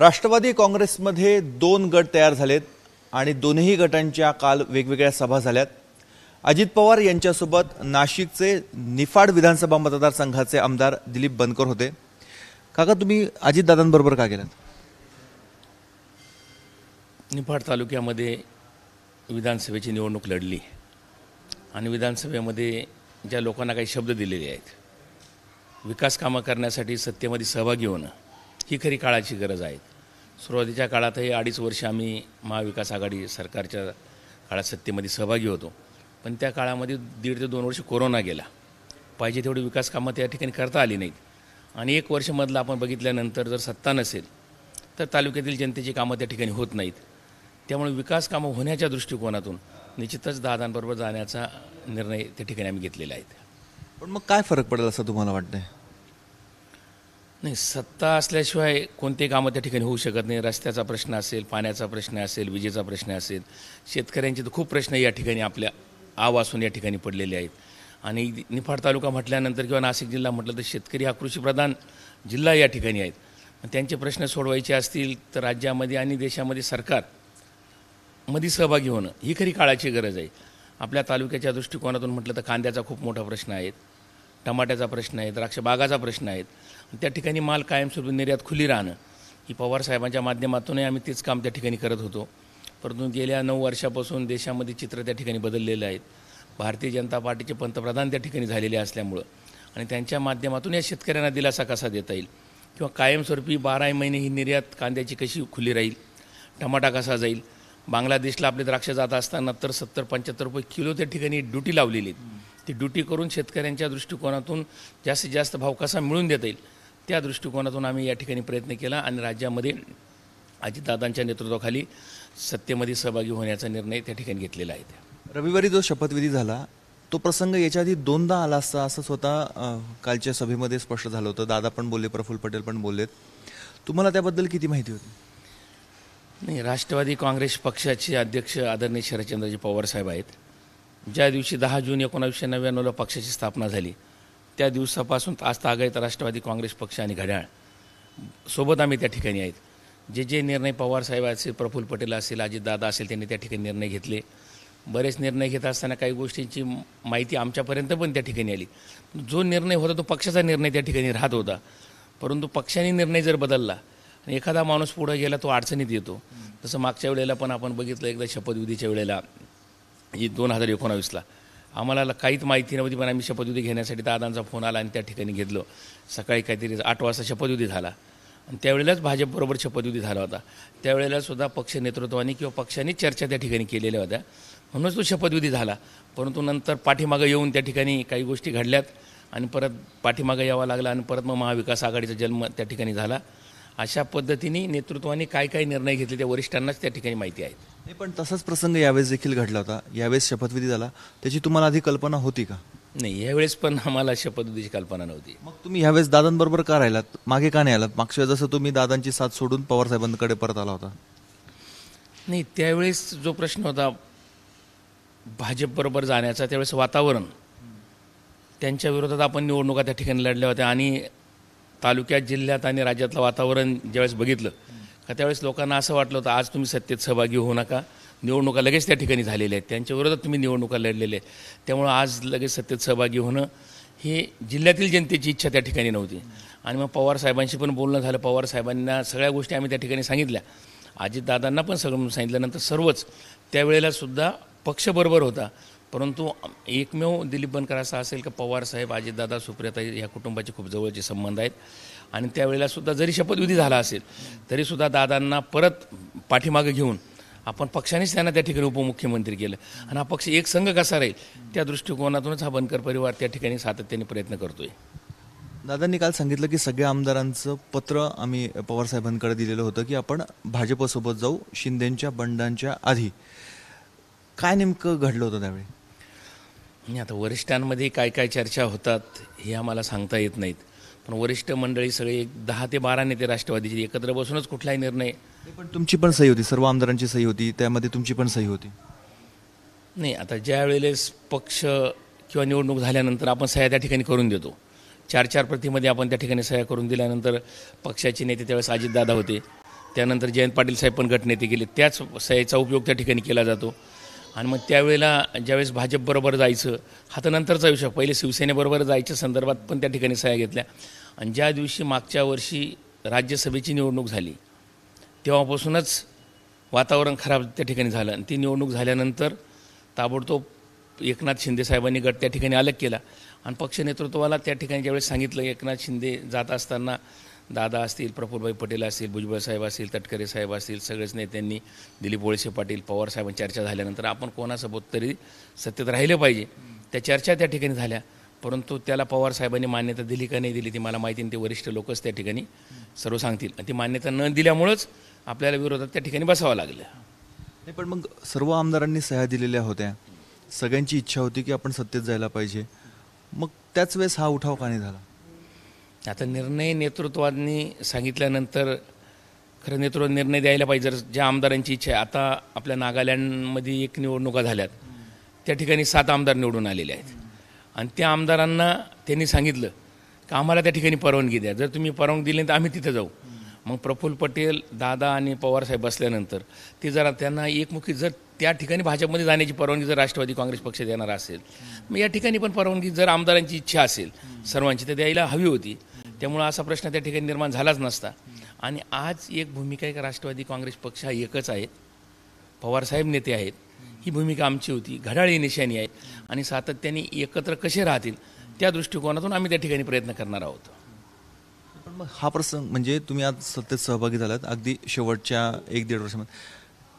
राष्ट्रवादी काँग्रेसमध्ये दोन गट तयार झालेत आणि दोन्ही गटांच्या काल वेगवेगळ्या सभा झाल्यात अजित पवार यांच्यासोबत नाशिकचे निफाड विधानसभा मतदारसंघाचे आमदार दिलीप बनकर होते काका तुम्ही अजितदादांबरोबर का गेलात निफाड तालुक्यामध्ये विधानसभेची निवडणूक लढली आणि विधानसभेमध्ये ज्या लोकांना काही शब्द दिलेले आहेत विकास कामं करण्यासाठी सत्तेमध्ये सहभागी होणं ही खरी काळाची गरज आहे सुरुवातीच्या काळातही अडीच वर्ष आम्ही महाविकास आघाडी सरकारच्या काळात सत्तेमध्ये सहभागी होतो पण त्या काळामध्ये दीड ते दोन वर्ष कोरोना गेला पाहिजे तेवढी विकास कामं त्या ठिकाणी करता आली नाहीत आणि एक वर्षमधलं आपण बघितल्यानंतर जर सत्ता नसेल तर तालुक्यातील जनतेची कामं त्या ठिकाणी होत नाहीत त्यामुळे विकास कामं होण्याच्या दृष्टिकोनातून निश्चितच दादांबरोबर जाण्याचा निर्णय त्या ठिकाणी आम्ही घेतलेला आहे पण मग काय फरक पडेल असं तुम्हाला वाटतं नाही सत्ता असल्याशिवाय कोणते कामं त्या ठिकाणी होऊ शकत नाही रस्त्याचा प्रश्न असेल पाण्याचा प्रश्न असेल विजेचा प्रश्न असेल शेतकऱ्यांचे तर खूप प्रश्न या ठिकाणी आपल्या आवासून या ठिकाणी पडलेले आहेत आणि निफाड तालुका म्हटल्यानंतर किंवा नाशिक जिल्हा म्हटलं तर शेतकरी हा कृषीप्रधान जिल्हा या ठिकाणी आहेत त्यांचे प्रश्न सोडवायचे असतील तर राज्यामध्ये आणि देशामध्ये सरकार मध्ये सहभागी होणं ही खरी काळाची गरज आहे आपल्या तालुक्याच्या दृष्टिकोनातून म्हटलं तर कांद्याचा खूप मोठा प्रश्न आहे टमाट्याचा प्रश्न आहे द्राक्षबागाचा प्रश्न आहेत त्या ठिकाणी माल कायमस्वरूपी निर्यात खुली राहणं ही पवारसाहेबांच्या माध्यमातूनही आम्ही तेच काम त्या ठिकाणी करत होतो परंतु गेल्या नऊ वर्षापासून देशामध्ये चित्र त्या ठिकाणी बदललेलं आहेत भारतीय जनता पार्टीचे पंतप्रधान त्या ठिकाणी झालेले असल्यामुळं आणि त्यांच्या माध्यमातून या शेतकऱ्यांना दिलासा कसा देता येईल किंवा कायमस्वरूपी बाराही महिने ही निर्यात कांद्याची कशी खुली राहील टमाटा कसा जाईल बांगलादेशला आपले द्राक्ष जात असताना तर सत्तर पंच्याहत्तर रुपये किलो त्या ठिकाणी ड्युटी लावलेली आहेत ती ड्युटी करून शेतकऱ्यांच्या दृष्टिकोनातून जास्तीत जास्त भाव कसा मिळून देता येईल त्या दृष्टिकोनातून आम्ही या ठिकाणी प्रयत्न केला आणि राज्यामध्ये अजितदादांच्या नेतृत्वाखाली सत्तेमध्ये सहभागी होण्याचा निर्णय त्या ठिकाणी घेतलेला आहे रविवारी जो शपथविधी झाला तो प्रसंग याच्या आधी दोनदा आला असता असं स्वतः कालच्या सभेमध्ये स्पष्ट झालं होतं दादा पण बोलले प्रफुल्ल पटेल पण बोललेत तुम्हाला त्याबद्दल किती माहिती होती नाही राष्ट्रवादी काँग्रेस पक्षाचे अध्यक्ष आदरणीय शरदचंद्रजी पवार साहेब आहेत ज्या दिवशी दहा जून एकोणावीसशे नव्याण्णवला पक्षाची स्थापना झाली त्या दिवसापासून आज तागायत राष्ट्रवादी काँग्रेस पक्ष आणि घड्याळ सोबत आम्ही त्या ठिकाणी आहेत जे जे निर्णय पवारसाहेब असेल प्रफुल्ल पटेल असेल अजितदादा असेल त्यांनी त्या ठिकाणी निर्णय घेतले बरेच निर्णय घेत असताना काही गोष्टींची माहिती आमच्यापर्यंत पण त्या ठिकाणी आली जो निर्णय होता तो पक्षाचा निर्णय त्या ठिकाणी राहत होता परंतु पक्षाने निर्णय जर बदलला आणि एखादा माणूस पुढं गेला तो अडचणीत येतो तसं मागच्या वेळेला पण आपण बघितलं एकदा शपथविधीच्या वेळेला ही दोन हजार एकोणावीसला आम्हाला काहीच माहिती नव्हती पण आम्ही शपथविधी घेण्यासाठी दादांचा फोन आला आणि त्या ठिकाणी घेतलो सकाळी काहीतरी आठ वाजता शपथविधी झाला आणि त्यावेळेलाच भाजपबरोबर शपथविधी झाला होता त्यावेळेलासुद्धा पक्ष नेतृत्वाने किंवा पक्षाने चर्चा त्या ठिकाणी केलेल्या होत्या म्हणूनच तो शपथविधी झाला परंतु नंतर पाठीमागं येऊन त्या ठिकाणी काही गोष्टी घडल्यात आणि परत पाठीमागं यावा लागला आणि परत मग महाविकास आघाडीचा जन्म त्या ठिकाणी झाला अशा पद्धतीने नेतृत्वाने काय काय निर्णय घेतले त्या वरिष्ठांनाच त्या ठिकाणी माहिती आहे नाही पण तसाच प्रसंग यावेळेस देखील घडला होता यावेळेस शपथविधी झाला त्याची तुम्हाला आधी कल्पना होती का नाही यावेळेस पण आम्हाला शपथविधीची कल्पना नव्हती मग तुम्ही यावेळेस दादांबरोबर का राहिलात मागे का नाही आलात मागच्या जसं तुम्ही दादांची साथ सोडून पवारसाहेबांकडे परत आला होता नाही त्यावेळेस जो प्रश्न होता भाजपबरोबर जाण्याचा त्यावेळेस वातावरण त्यांच्या विरोधात आपण निवडणुका त्या ठिकाणी लढल्या होत्या आणि तालुक्यात जिल्ह्यात आणि राज्यातलं वातावरण ज्यावेळेस बघितलं का त्यावेळेस लोकांना असं वाटलं होतं आज तुम्ही सत्तेत सहभागी होऊ नका निवडणुका लगेच त्या ठिकाणी झालेल्या आहेत त्यांच्या विरोधात तुम्ही निवडणुका लढलेल्या आहेत त्यामुळं आज लगेच सत्तेत सहभागी होणं हे जिल्ह्यातील जनतेची इच्छा त्या ठिकाणी नव्हती आणि मग पवार साहेबांशी पण बोलणं झालं पवार साहेबांना सगळ्या गोष्टी आम्ही त्या ठिकाणी सांगितल्या अजितदादांना पण सगळं सांगितल्यानंतर सर्वच त्यावेळेला सुद्धा पक्ष बरोबर होता परंतु एकमेव दिलीप बनकर असा असेल का पवार साहेब अजितदादा सुप्रियता या कुटुंबाचे खूप जवळचे संबंध आहेत आणि त्यावेळेला सुद्धा जरी शपथविधी झाला असेल तरीसुद्धा दादांना परत पाठीमागं घेऊन आपण पक्षानेच त्यांना त्या ठिकाणी उपमुख्यमंत्री केलं आणि हा पक्ष एक संघ कसा राहील त्या दृष्टिकोनातूनच हा बनकर परिवार त्या ठिकाणी सातत्याने प्रयत्न करतोय दादांनी काल सांगितलं की सगळ्या आमदारांचं पत्र आम्ही पवारसाहेबांकडे दिलेलं होतं की आपण भाजपसोबत जाऊ शिंदेंच्या बंडांच्या आधी काय नेमकं घडलं होतं त्यावेळी नाही आता वरिष्ठांमध्ये काय काय चर्चा होतात हे आम्हाला सांगता येत नाहीत पण वरिष्ठ मंडळी सगळे एक दहा ते बारा नेते राष्ट्रवादीचे एकत्र बसूनच कुठलाही निर्णय पण तुमची पण सही होती सर्व आमदारांची सही होती त्यामध्ये तुमची पण सही होती नाही आता ज्या वेळेस पक्ष किंवा निवडणूक झाल्यानंतर आपण सह्या त्या ठिकाणी करून देतो चार चार प्रतीमध्ये आपण त्या ठिकाणी सह्या करून दिल्यानंतर पक्षाचे नेते त्यावेळेस अजितदादा होते त्यानंतर जयंत पाटील साहेब पण गटनेते गेले त्याच सह्याचा उपयोग त्या ठिकाणी केला जातो आणि मग त्यावेळेला ज्यावेळेस भाजपबरोबर जायचं हा तर नंतरचा विषय पहिले शिवसेनेबरोबर जायच्या संदर्भात पण त्या ठिकाणी सह्या घेतल्या आणि ज्या दिवशी मागच्या वर्षी राज्यसभेची निवडणूक झाली तेव्हापासूनच वातावरण खराब त्या ठिकाणी झालं आणि ती निवडणूक झाल्यानंतर ताबडतोब एकनाथ शिंदेसाहेबांनी गट त्या ठिकाणी अलग केला आणि पक्ष नेतृत्वाला त्या ठिकाणी ज्यावेळेस सांगितलं एकनाथ शिंदे जात असताना दादा असतील प्रफुलभाई पटेल असतील भुजबळ साहेब असतील तटकरे साहेब असतील सगळेच नेत्यांनी दिलीप वळसे पाटील पवार साहेबांची चर्चा झाल्यानंतर आपण कोणासोबत तरी सत्तेत राहिलं पाहिजे त्या चर्चा त्या ठिकाणी झाल्या परंतु त्याला पवार साहेबांनी मान्यता दिली का नाही दिली ती मला माहिती नाही ते वरिष्ठ लोकच त्या ठिकाणी सर्व सांगतील आणि ती मान्यता न दिल्यामुळंच आपल्याला विरोधात त्या ठिकाणी बसावं लागलं नाही पण मग सर्व आमदारांनी सह्या दिलेल्या होत्या सगळ्यांची इच्छा होती की आपण सत्तेत जायला पाहिजे मग त्याच वेळेस हा उठाव का नाही झाला आता निर्णय नेतृत्वांनी सांगितल्यानंतर खरं नेतृत्व निर्णय द्यायला पाहिजे जर ज्या आमदारांची इच्छा आहे आता आपल्या नागालँडमध्ये एक निवडणुका झाल्यात त्या ठिकाणी सात आमदार निवडून आलेले आहेत आणि त्या आमदारांना त्यांनी सांगितलं का आम्हाला त्या ठिकाणी परवानगी द्या जर तुम्ही परवानगी दिली तर आम्ही तिथं जाऊ मग प्रफुल्ल पटेल दादा आणि पवारसाहेब बसल्यानंतर ते जरा त्यांना एकमुखी जर त्या ठिकाणी भाजपमध्ये जाण्याची परवानगी जर राष्ट्रवादी काँग्रेस पक्ष देणार असेल मग या ठिकाणी पण परवानगी जर आमदारांची इच्छा असेल सर्वांची तर द्यायला हवी होती त्यामुळं असा प्रश्न त्या ठिकाणी निर्माण झालाच नसता आणि आज एक भूमिका एक राष्ट्रवादी काँग्रेस पक्ष हा एकच आहे पवारसाहेब नेते आहेत ही भूमिका आमची होती घड्याळी निशाणी आहे आणि सातत्याने एकत्र कसे राहतील त्या दृष्टिकोनातून आम्ही त्या ठिकाणी प्रयत्न करणार आहोत पण मग हा प्रसंग म्हणजे तुम्ही आज सत्तेत सहभागी झालात अगदी शेवटच्या एक दीड वर्षामध्ये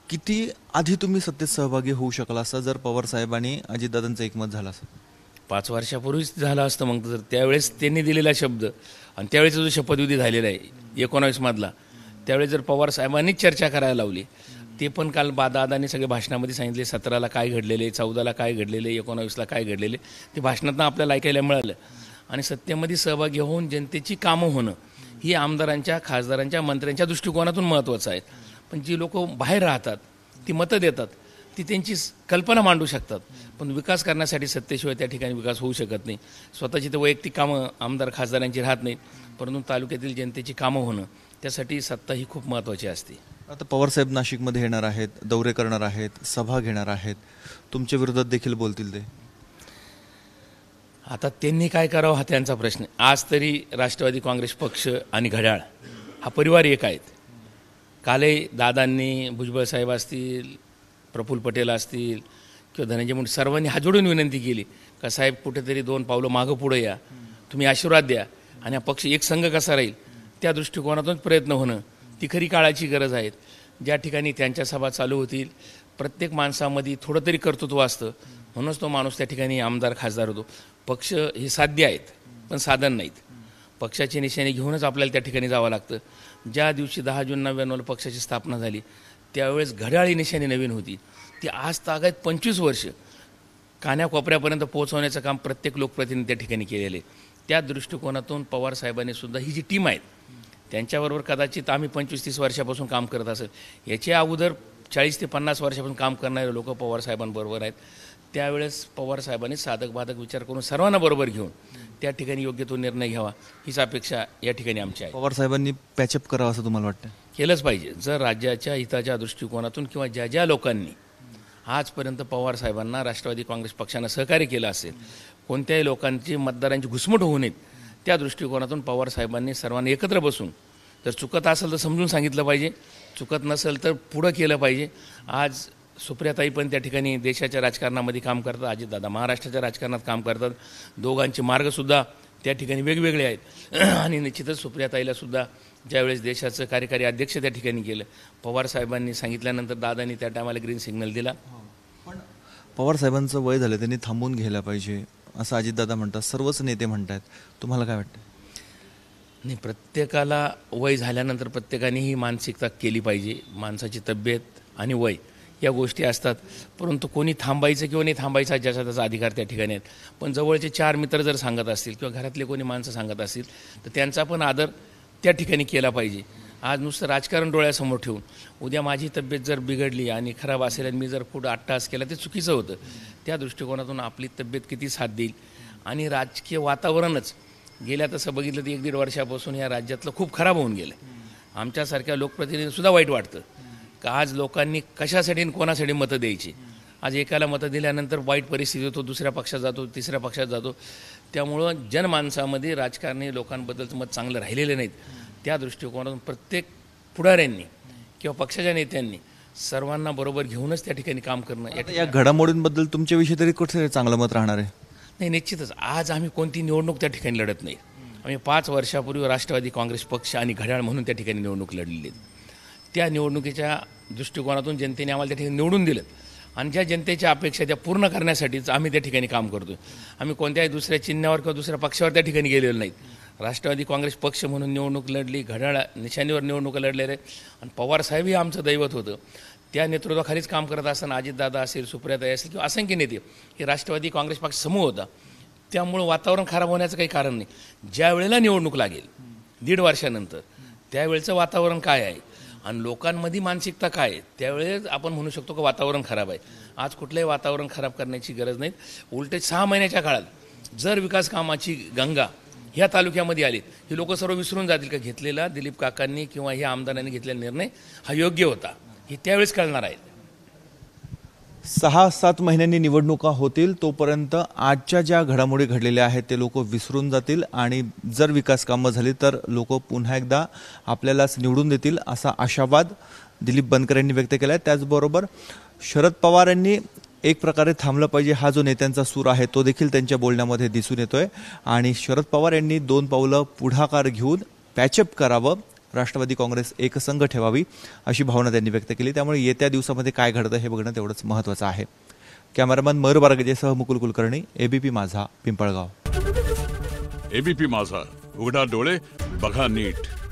किती आधी तुम्ही सत्तेत सहभागी होऊ शकला असता जर पवारसाहेबांनी अजितदादांचं एकमत झालं असतं पाच वर्षापूर्वीच झालं असतं मग तर त्यावेळेस त्यांनी दिलेला शब्द आणि त्यावेळेचा जो शपथविधी झालेला आहे एकोणावीसमधला त्यावेळेस जर पवार साहेबांनीच चर्चा करायला लावली ते पण काल बादादांनी सगळे भाषणामध्ये सांगितले सतराला काय घडलेले चौदाला काय घडलेले एकोणावीसला काय घडलेले ते भाषणातनं आपल्याला ऐकायला मिळालं आणि सत्तेमध्ये सहभागी होऊन जनतेची कामं होणं ही आमदारांच्या खासदारांच्या मंत्र्यांच्या दृष्टिकोनातून महत्त्वाचं आहे पण जी लोक बाहेर राहतात ती मतं देतात ती त्यांची कल्पना मांडू शकतात पण विकास करण्यासाठी सत्तेशिवाय त्या ठिकाणी विकास होऊ शकत नाही स्वतःची तर वैयक्तिक कामं आमदार खासदारांची राहत नाहीत परंतु तालुक्यातील जनतेची कामं होणं त्यासाठी सत्ता ही खूप महत्त्वाची असते आता पवारसाहेब नाशिकमध्ये येणार आहेत दौरे करणार आहेत सभा घेणार आहेत तुमच्या विरोधात देखील बोलतील ते आता त्यांनी काय करावं हा त्यांचा प्रश्न आज तरी राष्ट्रवादी काँग्रेस पक्ष आणि घड्याळ हा परिवार एक आहेत कालही दादांनी भुजबळ साहेब असतील प्रफुल्ल पटेल असतील किंवा धनंजय मुंडे सर्वांनी हा जोडून विनंती केली का साहेब कुठेतरी दोन पावलं मागं पुढं या तुम्ही आशीर्वाद द्या आणि हा पक्ष एक संघ कसा राहील त्या दृष्टिकोनातूनच प्रयत्न होणं ती खरी काळाची गरज आहे ज्या ठिकाणी त्यांच्या सभा चालू होतील प्रत्येक माणसामध्ये थोडं तरी कर्तृत्व असतं म्हणूनच तो माणूस त्या ठिकाणी आमदार खासदार होतो पक्ष हे साध्य आहेत पण साधन नाहीत पक्षाचे निशाणे घेऊनच आपल्याला त्या ठिकाणी जावं लागतं ज्या दिवशी दहा जून नव्याण्णवला पक्षाची स्थापना झाली त्यावेळेस घड्याळी निशाणी नवीन होती ती आज तागायत पंचवीस वर्ष कान्याकोपऱ्यापर्यंत पोहोचवण्याचं काम प्रत्येक लोकप्रतिनिधी त्या ठिकाणी केलेले त्या दृष्टिकोनातून पवार साहेबांनी सुद्धा ही जी टीम आहेत त्यांच्याबरोबर कदाचित आम्ही पंचवीस तीस वर्षापासून काम करत असेल याच्या अगोदर चाळीस ते पन्नास वर्षापासून काम करणारे लोक पवारसाहेबांबरोबर आहेत त्यावेळेस पवारसाहेबांनी साधक बाधक विचार करून सर्वांना बरोबर घेऊन त्या ठिकाणी योग्य तो निर्णय घ्यावा हीच अपेक्षा या ठिकाणी आमची आहे पवारसाहेबांनी पॅचअप करावं असं तुम्हाला वाटतं केलंच पाहिजे जर राज्याच्या हिताच्या दृष्टिकोनातून किंवा ज्या ज्या लोकांनी आजपर्यंत पवारसाहेबांना राष्ट्रवादी काँग्रेस पक्षानं सहकार्य केलं असेल कोणत्याही लोकांची मतदारांची घुसमट होऊ नयेत त्या दृष्टिकोनातून पवारसाहेबांनी सर्वांनी एकत्र बसून जर चुकत असेल तर समजून सांगितलं पाहिजे चुकत नसेल तर पुढं केलं पाहिजे आज सुप्रियाताई पण त्या ठिकाणी देशाच्या राजकारणामध्ये काम करतात अजितदादा महाराष्ट्राच्या राजकारणात काम करतात दोघांचे मार्गसुद्धा त्या ठिकाणी वेगवेगळे आहेत आणि निश्चितच सुप्रियाताईलासुद्धा ज्यावेळेस देशाचं कार्यकारी अध्यक्ष त्या ठिकाणी केलं पवार साहेबांनी सांगितल्यानंतर दादांनी त्या टायमाला ग्रीन सिग्नल दिला पण पवार साहेबांचं वय झालं त्यांनी थांबून घ्यायला पाहिजे असं अजितदादा म्हणतात सर्वच नेते म्हणतात तुम्हाला काय वाटतं नाही प्रत्येकाला वय झाल्यानंतर प्रत्येकाने ही मानसिकता केली पाहिजे माणसाची तब्येत आणि वय या गोष्टी असतात परंतु कोणी थांबायचं किंवा नाही थांबायचा ज्याचा त्याचा अधिकार त्या ठिकाणी आहेत पण जवळचे चार मित्र जर सांगत असतील किंवा घरातले कोणी माणसं सांगत असतील तर त्यांचा पण आदर त्या ठिकाणी केला पाहिजे आज नुसतं राजकारण डोळ्यासमोर ठेवून उद्या माझी तब्येत जर बिघडली आणि खराब असेल आणि मी जर पुढं आठ तास केला ते चुकीचं होतं त्या दृष्टिकोनातून आपली तब्येत किती साथ देईल आणि राजकीय वातावरणच गेल्या तसं बघितलं तर एक दीड वर्षापासून या राज्यातलं खूप खराब होऊन गेलं आमच्यासारख्या लोकप्रतिनिधीसुद्धा वाईट वाटतं का आज लोकांनी कशासाठी आणि कोणासाठी मतं द्यायची आज एकाला मतं दिल्यानंतर वाईट परिस्थिती होतो दुसऱ्या पक्षात जातो तिसऱ्या पक्षात जातो त्यामुळं जनमानसामध्ये राजकारणी लोकांबद्दलचं मत चांगलं राहिलेलं नाहीत त्या दृष्टिकोनातून प्रत्येक पुढाऱ्यांनी किंवा पक्षाच्या नेत्यांनी सर्वांना बरोबर घेऊनच त्या ठिकाणी काम करणं या घडामोडींबद्दल तुमच्याविषयी तरी कुठे चांगलं मत राहणार आहे नाही निश्चितच आज आम्ही कोणती निवडणूक त्या ठिकाणी लढत नाही आम्ही पाच वर्षापूर्वी राष्ट्रवादी काँग्रेस पक्ष आणि घड्याळ म्हणून त्या ठिकाणी निवडणूक लढलेली त्या निवडणुकीच्या दृष्टिकोनातून जनतेने आम्हाला त्या ठिकाणी निवडून दिलं आणि ज्या जनतेच्या अपेक्षा त्या पूर्ण करण्यासाठीच आम्ही त्या ठिकाणी काम करतो आम्ही कोणत्याही दुसऱ्या चिन्हावर किंवा दुसऱ्या पक्षावर त्या ठिकाणी गेलेलो नाहीत राष्ट्रवादी काँग्रेस पक्ष म्हणून निवडणूक लढली घड्याळा निशाणीवर निवडणूक लढलेले आणि पवारसाहेबही आमचं दैवत होतं त्या नेतृत्वाखालीच काम करत असताना अजितदादा असेल सुप्रियाताई असेल किंवा असंख्य नेते हे राष्ट्रवादी काँग्रेस पक्ष समूह होता त्यामुळं वातावरण खराब होण्याचं काही कारण नाही ज्या वेळेला निवडणूक लागेल दीड वर्षानंतर त्यावेळेचं वातावरण काय आहे आणि लोकांमध्ये मानसिकता काय आहे त्यावेळेस आपण म्हणू शकतो की वातावरण खराब आहे आज कुठलंही वातावरण खराब करण्याची गरज नाही उलटे सहा महिन्याच्या काळात जर विकास कामाची गंगा ह्या तालुक्यामध्ये आली ही लोक सर्व विसरून जातील का घेतलेला दिलीप काकांनी किंवा ह्या आमदारांनी घेतलेला निर्णय हा योग्य होता हे त्यावेळेस कळणार आहे सहा सात महिन्यांनी निवडणुका होतील तोपर्यंत आजच्या ज्या घडामोडी घडलेल्या आहेत ते लोक विसरून जातील आणि जर विकास कामं झाली तर लोक पुन्हा एकदा आपल्यालाच निवडून देतील असा आशावाद दिलीप बनकर यांनी व्यक्त केला आहे त्याचबरोबर शरद पवार यांनी एक प्रकारे थांबलं पाहिजे हा जो नेत्यांचा सूर आहे तो देखील त्यांच्या बोलण्यामध्ये दिसून येतोय आणि शरद पवार यांनी दोन पावलं पुढाकार घेऊन पॅचअप करावं राष्ट्रवादी काँग्रेस एकसंघ ठेवावी अशी भावना त्यांनी व्यक्त केली त्यामुळे येत्या दिवसामध्ये काय घडतं हे बघणं तेवढंच महत्त्वाचं आहे कॅमेरामॅन मयूर बारगजेसह मुकुल कुलकर्णी एबीपी माझा पिंपळगाव एबीपी माझा उघडा डोळे बघा नीट